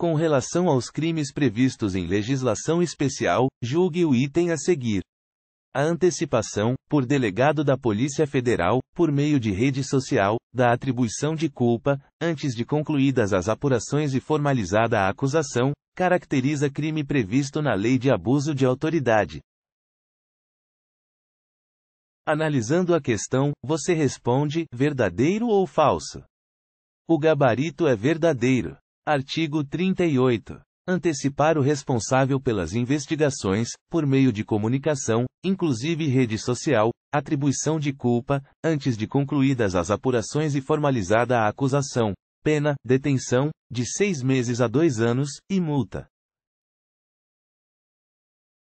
Com relação aos crimes previstos em legislação especial, julgue o item a seguir. A antecipação, por delegado da Polícia Federal, por meio de rede social, da atribuição de culpa, antes de concluídas as apurações e formalizada a acusação, caracteriza crime previsto na Lei de Abuso de Autoridade. Analisando a questão, você responde: verdadeiro ou falso? O gabarito é verdadeiro. Artigo 38. Antecipar o responsável pelas investigações, por meio de comunicação, inclusive rede social, atribuição de culpa, antes de concluídas as apurações e formalizada a acusação. Pena, detenção, de seis meses a dois anos, e multa.